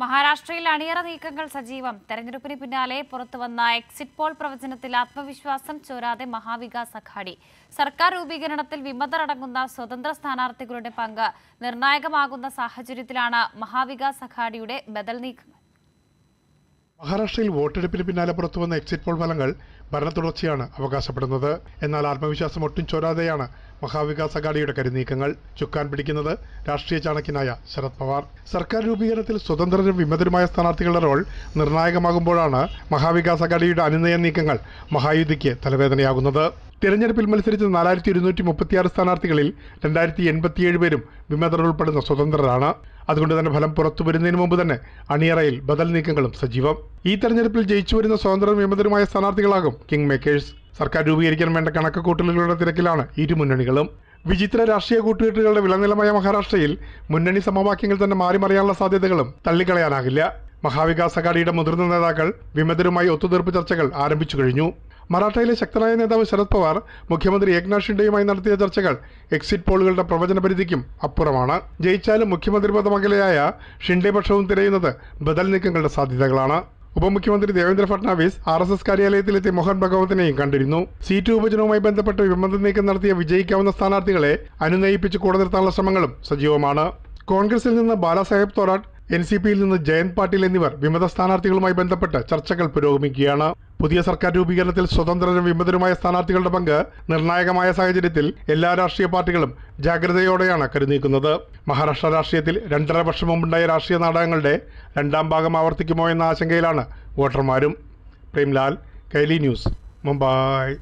മഹാരാഷ്ട്രയിൽ അണിയറ നീക്കങ്ങൾ സജീവം തെരഞ്ഞെടുപ്പിന് പിന്നാലെ പുറത്തുവന്ന എക്സിറ്റ് പോൾ പ്രവചനത്തിൽ ആത്മവിശ്വാസം ചോരാതെ മഹാവികാസ് അഘാടി സർക്കാർ രൂപീകരണത്തിൽ വിമതരടങ്ങുന്ന സ്വതന്ത്ര സ്ഥാനാർത്ഥികളുടെ പങ്ക് നിർണായകമാകുന്ന സാഹചര്യത്തിലാണ് മഹാവികാസ് അഘാടിയുടെ ബദൽ നീക്കങ്ങൾ മഹാരാഷ്ട്രയിൽ വോട്ടെടുപ്പിന് പിന്നാലെ പുറത്തുവന്ന എക്സിറ്റ് പോൾ ഫലങ്ങൾ ഭരണ തുടർച്ചയാണ് അവകാശപ്പെടുന്നത് എന്നാൽ ആത്മവിശ്വാസം ഒട്ടും ചോരാതെയാണ് മഹാവികാസ് അഘാഡിയുടെ കരുനീക്കങ്ങൾ ചുക്കാൻ പിടിക്കുന്നത് രാഷ്ട്രീയ ചാണക്യനായ ശരത് പവാർ സർക്കാർ രൂപീകരണത്തിൽ സ്വതന്ത്രരും വിമതരുമായ സ്ഥാനാർത്ഥികളുടെ റോൾ നിർണായകമാകുമ്പോഴാണ് മഹാവികാസ് അഘാഡിയുടെ അനുനയ നീക്കങ്ങൾ മഹായുദ്ധിക്ക് തലവേദനയാകുന്നത് തിരഞ്ഞെടുപ്പിൽ മത്സരിച്ച നാലായിരത്തി ഇരുന്നൂറ്റി മുപ്പത്തിയാറ് സ്ഥാനാർത്ഥികളിൽ രണ്ടായിരത്തി എൺപത്തിയേഴ് പേരും വിമതർ ഉൾപ്പെടുന്ന സ്വതന്ത്രരാണ് അതുകൊണ്ട് തന്നെ ഫലം പുറത്തു വരുന്നതിന് മുമ്പ് തന്നെ അണിയറയിൽ ബദൽ നീക്കങ്ങളും സജീവം ഈ തെരഞ്ഞെടുപ്പിൽ ജയിച്ചു വരുന്ന സ്വതന്ത്രരും വിമതരുമായ സ്ഥാനാർത്ഥികളാകും കിങ് മേക്കേഴ്സ് സർക്കാർ രൂപീകരിക്കാൻ വേണ്ട കണക്കുകൂട്ടലുകളുടെ തിരക്കിലാണ് ഇരു മുന്നണികളും വിചിത്ര രാഷ്ട്രീയ കൂട്ടുകെട്ടുകളുടെ വിളനിലമായ മഹാരാഷ്ട്രയിൽ മുന്നണി സമവാക്യങ്ങൾ തന്നെ മാറിമറിയാനുള്ള സാധ്യതകളും തള്ളിക്കളയാനാകില്ല മഹാവികാസ് അഘാടിയുടെ മുതിർന്ന നേതാക്കൾ വിമതരുമായി ഒത്തുതീർപ്പ് ചർച്ചകൾ ആരംഭിച്ചു കഴിഞ്ഞു മറാഠയിലെ ശക്തനായ നേതാവ് ശരത് പവാർ മുഖ്യമന്ത്രി ഏക്നാഥ് ഷിൻഡെയുമായി നടത്തിയ ചർച്ചകൾ എക്സിറ്റ് പോളുകളുടെ പ്രവചന പരിധിക്കും അപ്പുറമാണ് ജയിച്ചാലും മുഖ്യമന്ത്രി പദമകലയായ ഷിൻഡെ പക്ഷവും തിരയുന്നത് ബദൽ നീക്കങ്ങളുടെ സാധ്യതകളാണ് ഉപമുഖ്യമന്ത്രി Devendra Fadnavis R S S കാര്യാലയത്തിലെത്തി മോഹൻ ഭഗവത്തിനെയും കണ്ടിരുന്നു സീറ്റ് വിഭജനവുമായി ബന്ധപ്പെട്ട് വിമത നീക്കം നടത്തിയ വിജയിക്കാവുന്ന സ്ഥാനാർത്ഥികളെ അനുനയിപ്പിച്ച് കൂടെ നിർത്താനുള്ള ശ്രമങ്ങളും സജീവമാണ് കോൺഗ്രസിൽ നിന്ന് ബാലാസാഹേബ് തോറാട്ട് എൻ സി പിയിൽ നിന്ന് ജയന്ത് പാട്ടീൽ എന്നിവർ വിമത സ്ഥാനാർത്ഥികളുമായി ബന്ധപ്പെട്ട് ചർച്ചകൾ പുരോഗമിക്കുകയാണ് പുതിയ സർക്കാർ രൂപീകരണത്തിൽ സ്വതന്ത്രരും വിമതരുമായ സ്ഥാനാർത്ഥികളുടെ പങ്ക് നിർണായകമായ സാഹചര്യത്തിൽ എല്ലാ രാഷ്ട്രീയ പാർട്ടികളും ജാഗ്രതയോടെയാണ് കരുനീക്കുന്നത് മഹാരാഷ്ട്ര രാഷ്ട്രീയത്തിൽ രണ്ടര വർഷം മുമ്പുണ്ടായ രാഷ്ട്രീയ നാടകങ്ങളുടെ രണ്ടാം ഭാഗം ആവർത്തിക്കുമോ എന്ന ആശങ്കയിലാണ് വോട്ടർമാരും പ്രേംലാൽ കൈലി ന്യൂസ് മുംബൈ